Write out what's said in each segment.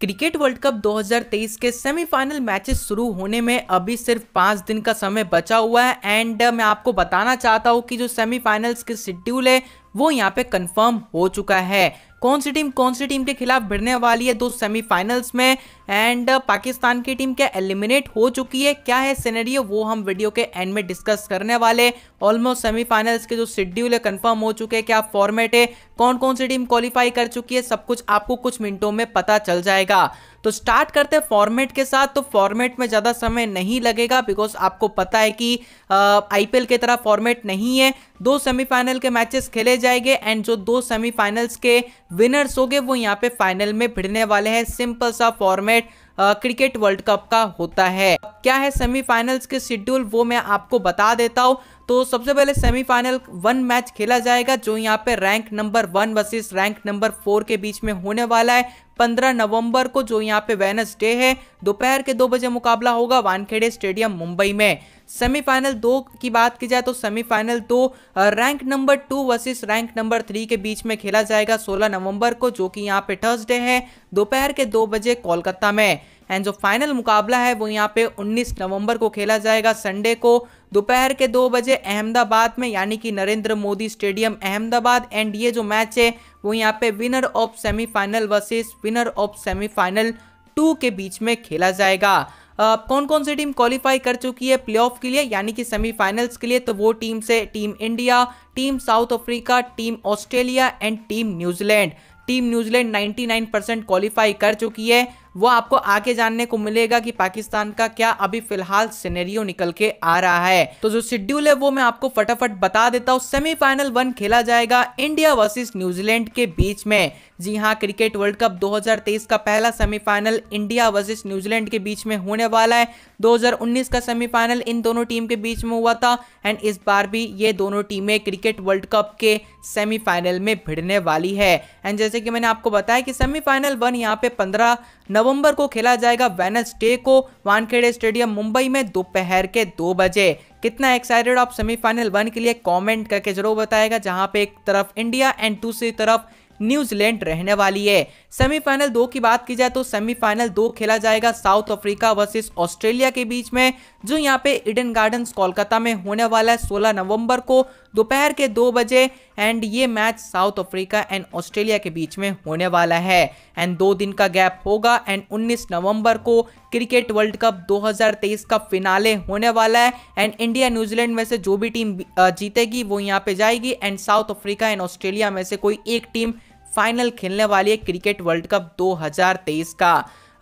cricket world cup 2023 के semifinal matches शुरू होने में अभी सिर्फ पाँच दिन का समय बचा हुआ है एंड मैं आपको बताना चाहता हूँ कि जो सेमीफाइनल्स के शेड्यूल है वो यहाँ पे कंफर्म हो चुका है कौन सी टीम कौन सी टीम के खिलाफ भिड़ने वाली है दो सेमीफाइनल्स में एंड पाकिस्तान की टीम क्या एलिमिनेट हो चुकी है क्या है सीनरियो वो हम वीडियो के एंड में डिस्कस करने वाले ऑलमोस्ट सेमीफाइनल्स के जो शेड्यूल है कंफर्म हो चुके हैं क्या फॉर्मेट है कौन कौन सी टीम क्वालिफाई कर चुकी है सब कुछ आपको कुछ मिनटों में पता चल जाएगा तो स्टार्ट करते हैं फॉर्मेट के साथ तो फॉर्मेट में ज़्यादा समय नहीं लगेगा बिकॉज आपको पता है कि आईपीएल की तरह फॉर्मेट नहीं है दो सेमीफाइनल के मैचेस खेले जाएंगे एंड जो दो सेमीफाइनल्स के विनर्स होंगे वो यहाँ पे फाइनल में भिड़ने वाले हैं सिंपल सा format cricket cricket world cup का होता है क्या है सेमीफाइनल्स के शेड्यूल वो मैं आपको बता देता हूँ तो सबसे पहले सेमीफाइनल वन मैच खेला जाएगा जो यहाँ पे rank number one versus rank number four के बीच में होने वाला है 15 नवंबर को जो यहाँ पे वेनसडे है दोपहर के दो बजे मुकाबला होगा वानखेड़े स्टेडियम मुंबई में सेमीफाइनल दो की बात की जाए तो सेमीफाइनल दो rank number two versus rank number three के बीच में खेला जाएगा 16 नवंबर को जो कि यहाँ पे थर्सडे है दोपहर के दो बजे कोलकाता में एंड जो फाइनल मुकाबला है वो यहाँ पे 19 नवंबर को खेला जाएगा संडे को दोपहर के दो बजे अहमदाबाद में यानी कि नरेंद्र मोदी स्टेडियम अहमदाबाद एंड ये जो मैच है वो यहाँ पे winner of semifinal versus winner of semifinal two के बीच में खेला जाएगा Uh, कौन कौन सी टीम क्वालिफाई कर चुकी है प्लेऑफ के लिए यानी कि सेमीफाइनल्स के लिए तो वो टीम से team India team south Africa team Australia and team New Zealand team New Zealand 99 percent qualify कर चुकी है वो आपको आगे जानने को मिलेगा कि पाकिस्तान का क्या अभी फिलहाल सिनेरियो निकल के आ रहा है तो जो शेड्यूल है वो मैं आपको फटाफट बता देता हूँ सेमीफाइनल वन खेला जाएगा इंडिया वर्सेस न्यूजीलैंड के बीच में जी हाँ क्रिकेट वर्ल्ड कप 2023 का पहला सेमीफाइनल इंडिया वर्सेस न्यूजीलैंड के बीच में होने वाला है 2019 का सेमीफाइनल इन दोनों टीम के बीच में हुआ था एंड इस बार भी ये दोनों टीमें क्रिकेट वर्ल्ड कप के सेमीफाइनल में भिड़ने वाली है एंड जैसे कि मैंने आपको बताया कि सेमीफाइनल वन यहाँ पे 15 नवंबर को खेला जाएगा वेनसडे को वानखेड़े स्टेडियम मुंबई में दोपहर के दो बजे कितना एक्साइटेड आप सेमीफाइनल वन के लिए कॉमेंट करके जरूर बताएगा जहाँ पे एक तरफ इंडिया एंड दूसरी तरफ न्यूजीलैंड रहने वाली है सेमीफाइनल दो की बात की जाए तो सेमीफाइनल दो खेला जाएगा साउथ अफ्रीका वर्सेस ऑस्ट्रेलिया के बीच में जो यहाँ पे इडन गार्डन्स कोलकाता में होने वाला है सोलह नवम्बर को दोपहर के दो बजे एंड ये match South Africa and Australia के बीच में होने वाला है एंड दो दिन का गैप होगा एंड 19 नवंबर को क्रिकेट वर्ल्ड कप 2023 का फिनाले होने वाला है एंड इंडिया न्यूजीलैंड में से जो भी टीम जीतेगी वो यहाँ पे जाएगी and South Africa and Australia में से कोई एक टीम फाइनल खेलने वाली है क्रिकेट वर्ल्ड कप 2023 का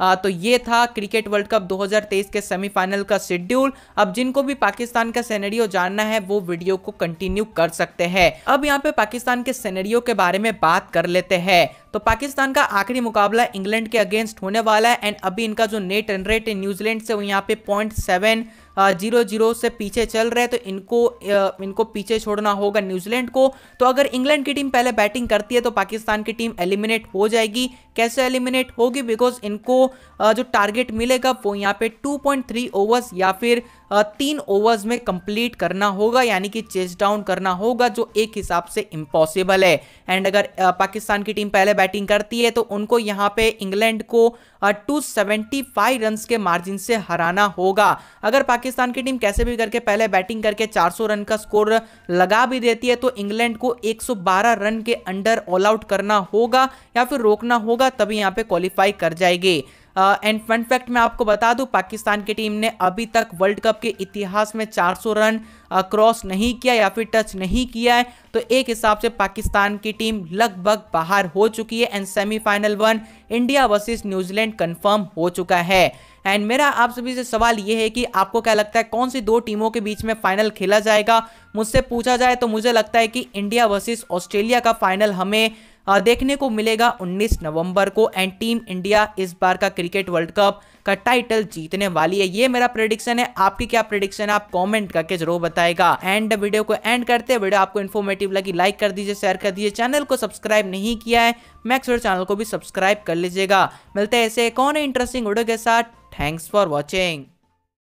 आ, तो ये था क्रिकेट वर्ल्ड कप 2023 के सेमीफाइनल का शेड्यूल अब जिनको भी पाकिस्तान का सेनेरियो जानना है वो वीडियो को कंटिन्यू कर सकते हैं अब यहाँ पे पाकिस्तान के सेनेरियो के बारे में बात कर लेते हैं तो पाकिस्तान का आखिरी मुकाबला इंग्लैंड के अगेंस्ट होने वाला है एंड अभी इनका जो नेट रन रेट है न्यूजीलैंड से वो यहाँ पे पॉइंट सेवन जीरो जीरो से पीछे चल रहे हैं तो इनको इनको पीछे छोड़ना होगा न्यूजीलैंड को तो अगर इंग्लैंड की टीम पहले बैटिंग करती है तो पाकिस्तान की टीम एलिमिनेट हो जाएगी कैसे एलिमिनेट होगी बिकॉज इनको जो टारगेट मिलेगा वो यहाँ पे थ्री ओवर्स या फिर तीन ओवर्स में कंप्लीट करना होगा यानी कि चेस डाउन करना होगा जो एक हिसाब से इम्पॉसिबल है एंड अगर पाकिस्तान की टीम पहले बैटिंग करती है तो उनको यहाँ पे इंग्लैंड को टू सेवेंटी फाइव रन के मार्जिन से हराना होगा अगर पाकिस्तान की टीम कैसे भी करके पहले बैटिंग करके 400 रन का स्कोर लगा भी देती है तो इंग्लैंड को 112 रन के अंडर ऑल आउट करना होगा या फिर रोकना होगा तभी यहाँ पे क्वालिफाई कर जाएगी एंड फन फैक्ट मैं आपको बता दूं पाकिस्तान की टीम ने अभी तक वर्ल्ड कप के इतिहास में 400 रन क्रॉस नहीं किया या फिर टच नहीं किया है तो एक हिसाब से पाकिस्तान की टीम लगभग बाहर हो चुकी है and semifinal one India versus New Zealand confirm हो चुका है एंड मेरा आप सभी से सवाल ये है कि आपको क्या लगता है कौन सी दो टीमों के बीच में फाइनल खेला जाएगा मुझसे पूछा जाए तो मुझे लगता है कि इंडिया वर्सेज ऑस्ट्रेलिया का फाइनल हमें देखने को मिलेगा 19 नवंबर को एंड टीम इंडिया इस बार का क्रिकेट वर्ल्ड कप का टाइटल जीतने वाली है ये मेरा प्रेडिक्शन है आपकी क्या प्रेडिक्शन आप कमेंट करके जरूर बताएगा एंड वीडियो को एंड करते हैं वीडियो आपको इन्फॉर्मेटिव लगी लाइक कर दीजिए शेयर कर दीजिए चैनल को सब्सक्राइब नहीं किया है मैक्स चैनल को भी सब्सक्राइब कर लीजिएगा मिलते हैं ऐसे कौन है इंटरेस्टिंग वीडियो के साथ थैंक्स फॉर वॉचिंग